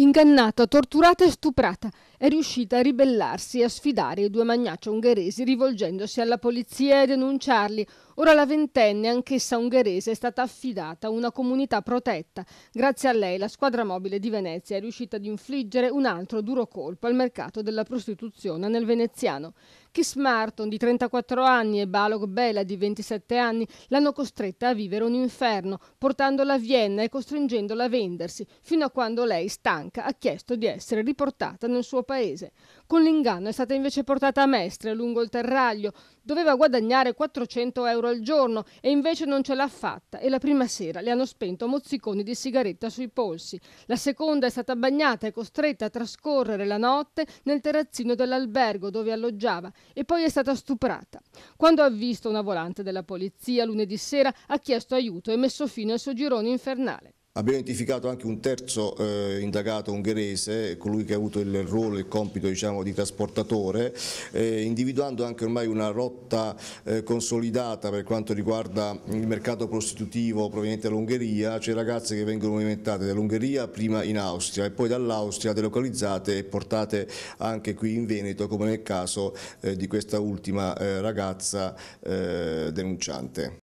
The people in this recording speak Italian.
ingannata, torturata e stuprata è riuscita a ribellarsi e a sfidare i due magnacci ungheresi rivolgendosi alla polizia e denunciarli. Ora la ventenne, anch'essa ungherese, è stata affidata a una comunità protetta. Grazie a lei la squadra mobile di Venezia è riuscita ad infliggere un altro duro colpo al mercato della prostituzione nel veneziano. Kiss Marton, di 34 anni, e Balog Bela, di 27 anni, l'hanno costretta a vivere un inferno, portandola a Vienna e costringendola a vendersi, fino a quando lei, stanca, ha chiesto di essere riportata nel suo paese paese. Con l'inganno è stata invece portata a Mestre, lungo il terraglio. Doveva guadagnare 400 euro al giorno e invece non ce l'ha fatta e la prima sera le hanno spento mozziconi di sigaretta sui polsi. La seconda è stata bagnata e costretta a trascorrere la notte nel terrazzino dell'albergo dove alloggiava e poi è stata stuprata. Quando ha visto una volante della polizia lunedì sera ha chiesto aiuto e messo fine al suo girone infernale. Abbiamo identificato anche un terzo eh, indagato ungherese, colui che ha avuto il ruolo e il compito diciamo, di trasportatore, eh, individuando anche ormai una rotta eh, consolidata per quanto riguarda il mercato prostitutivo proveniente dall'Ungheria, c'è cioè ragazze che vengono movimentate dall'Ungheria prima in Austria e poi dall'Austria delocalizzate e portate anche qui in Veneto come nel caso eh, di questa ultima eh, ragazza eh, denunciante.